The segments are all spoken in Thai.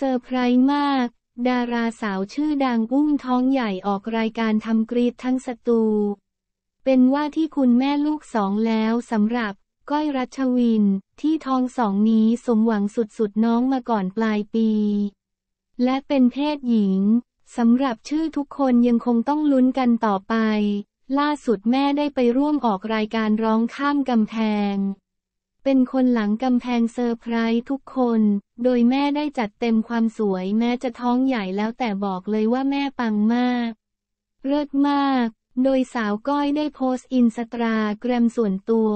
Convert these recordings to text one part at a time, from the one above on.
ซอร์ไพรส์มากดาราสาวชื่อดังอุ้มท้องใหญ่ออกรายการทำกรีดทั้งสตู เป็นว่าที่คุณแม่ลูกสองแล้วสำหรับก้อยรัชวิน ที่ท้องสองนี้สมหวังสุดๆน้องมาก่อนปลายปี และเป็นเพศหญิงสำหรับชื่อทุกคนยังคงต้องลุ้นกันต่อไป ล่าสุดแม่ได้ไปร่วมออกรายการร้องข้ามกำแพงเป็นคนหลังกำแพงเซอร์ไพรส์ทุกคน โดยแม่ได้จัดเต็มความสวยแม้จะท้องใหญ่แล้วแต่บอกเลยว่าแม่ปังมากเลิศมาก โดยสาวก้อยได้โพสต์อินสตาแกรมส่วนตัว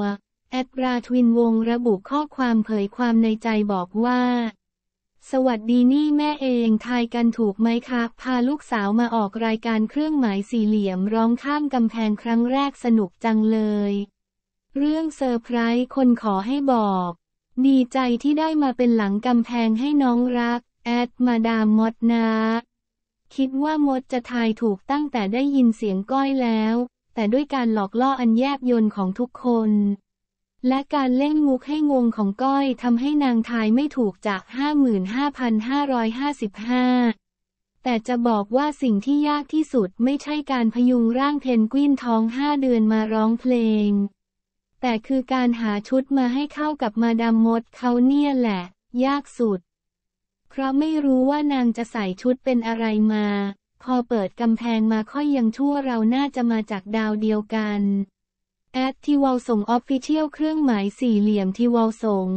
แอดราทวินวงระบุข้อความเผยความในใจบอกว่า สวัสดีนี่แม่เองทายกันถูกไหมคะ พาลูกสาวมาออกรายการเครื่องหมายสี่เหลี่ยมร้องข้ามกำแพงครั้งแรกสนุกจังเลยเรื่องเซอร์ไพรส์คนขอให้บอก ดีใจที่ได้มาเป็นหลังกำแพงให้น้องรัก แอดมาดามมดนะคิดว่ามดจะทายถูกตั้งแต่ได้ยินเสียงก้อยแล้ว แต่ด้วยการหลอกล่ออันแยบยนของทุกคน และการเล่นมุกให้งงของก้อยทำให้นางทายไม่ถูกจาก 55,555 แต่จะบอกว่าสิ่งที่ยากที่สุดไม่ใช่การพยุงร่างเพนกวินท้องห้าเดือนมาร้องเพลงแต่คือการหาชุดมาให้เข้ากับมาดามมดเขาเนี่ยแหละ ยากสุด เพราะไม่รู้ว่านางจะใส่ชุดเป็นอะไรมา พอเปิดกำแพงมาค่อยยังชั่วเราน่าจะมาจากดาวเดียวกัน แอดทิวอลส่งออฟฟิเชียลเครื่องหมายสี่เหลี่ยมทิวอลส่ง